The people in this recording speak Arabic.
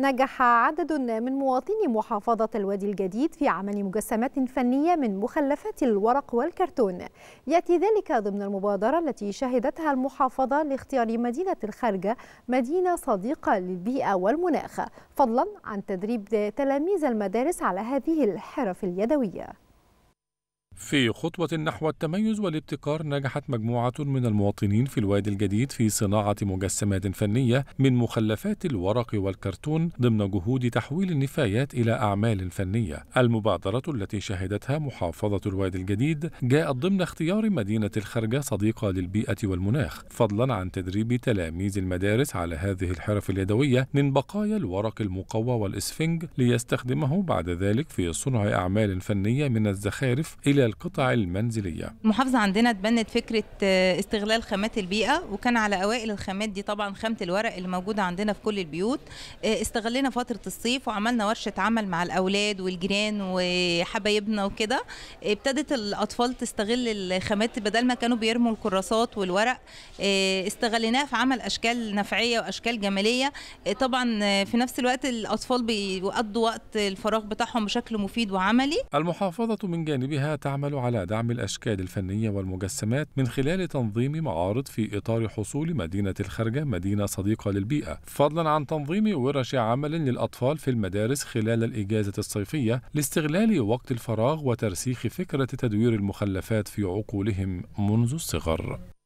نجح عدد من مواطني محافظة الوادي الجديد في عمل مجسمات فنية من مخلفات الورق والكرتون يأتي ذلك ضمن المبادرة التي شهدتها المحافظة لاختيار مدينة الخارجة مدينة صديقة للبيئة والمناخ فضلا عن تدريب تلاميذ المدارس على هذه الحرف اليدوية في خطوة نحو التميز والابتكار نجحت مجموعة من المواطنين في الوادي الجديد في صناعة مجسمات فنية من مخلفات الورق والكرتون ضمن جهود تحويل النفايات إلى أعمال فنية. المبادرة التي شهدتها محافظة الوادي الجديد جاءت ضمن اختيار مدينة الخرجة صديقة للبيئة والمناخ، فضلا عن تدريب تلاميذ المدارس على هذه الحرف اليدوية من بقايا الورق المقوى والإسفنج ليستخدمه بعد ذلك في صنع أعمال فنية من الزخارف إلى القطع المنزلية المحافظة عندنا تبنت فكرة آه، استغلال خامات البيئة وكان على أوائل الخامات دي طبعا خامة الورق اللي موجودة عندنا في كل البيوت آه، استغلينا فترة الصيف وعملنا ورشة عمل مع الأولاد والجيران وحبايبنا وكده آه، ابتدت الأطفال تستغل الخامات بدل ما كانوا بيرموا الكراسات والورق استغليناها في عمل أشكال نفعية وأشكال جمالية طبعا في نفس الوقت الأطفال بيقضوا وقت الفراغ بتاعهم بشكل مفيد وعملي المحافظة من جانبها تعمل تعمل على دعم الأشكال الفنية والمجسمات من خلال تنظيم معارض في إطار حصول مدينة الخرجة مدينة صديقة للبيئة فضلا عن تنظيم ورش عمل للأطفال في المدارس خلال الإجازة الصيفية لاستغلال وقت الفراغ وترسيخ فكرة تدوير المخلفات في عقولهم منذ الصغر